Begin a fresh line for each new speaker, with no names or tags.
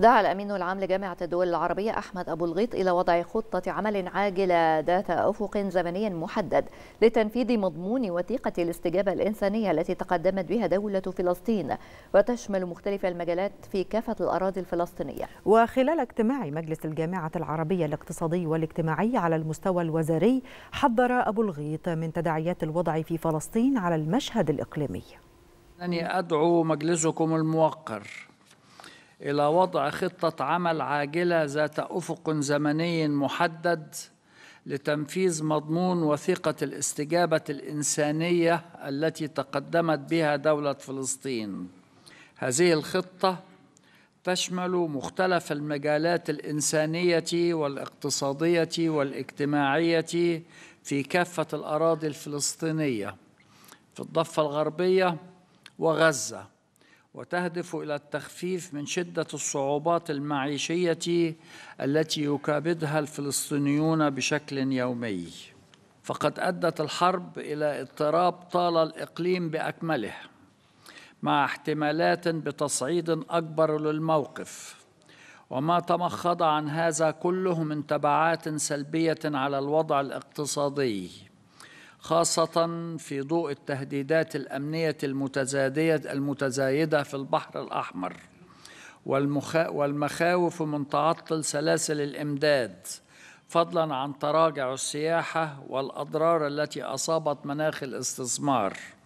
دعا الأمين العام لجامعة الدول العربية أحمد أبو الغيط إلى وضع خطة عمل عاجلة ذات أفق زمني محدد لتنفيذ مضمون وثيقة الاستجابة الإنسانية التي تقدمت بها دولة فلسطين وتشمل مختلف المجالات في كافة الأراضي الفلسطينية
وخلال اجتماع مجلس الجامعة العربية الاقتصادي والاجتماعي على المستوى الوزاري حذر أبو الغيط من تداعيات الوضع في فلسطين على المشهد الإقليمي
أنني أدعو مجلسكم الموقر إلى وضع خطة عمل عاجلة ذات أفق زمني محدد لتنفيذ مضمون وثيقة الاستجابة الإنسانية التي تقدمت بها دولة فلسطين. هذه الخطة تشمل مختلف المجالات الإنسانية والاقتصادية والاجتماعية في كافة الأراضي الفلسطينية في الضفة الغربية وغزة وتهدف إلى التخفيف من شدة الصعوبات المعيشية التي يكابدها الفلسطينيون بشكل يومي فقد أدت الحرب إلى اضطراب طال الإقليم بأكمله مع احتمالات بتصعيد أكبر للموقف وما تمخض عن هذا كله من تبعات سلبية على الوضع الاقتصادي خاصة في ضوء التهديدات الأمنية المتزايدة المتزايدة في البحر الأحمر والمخاوف من تعطل سلاسل الإمداد فضلا عن تراجع السياحة والأضرار التي أصابت مناخ الاستثمار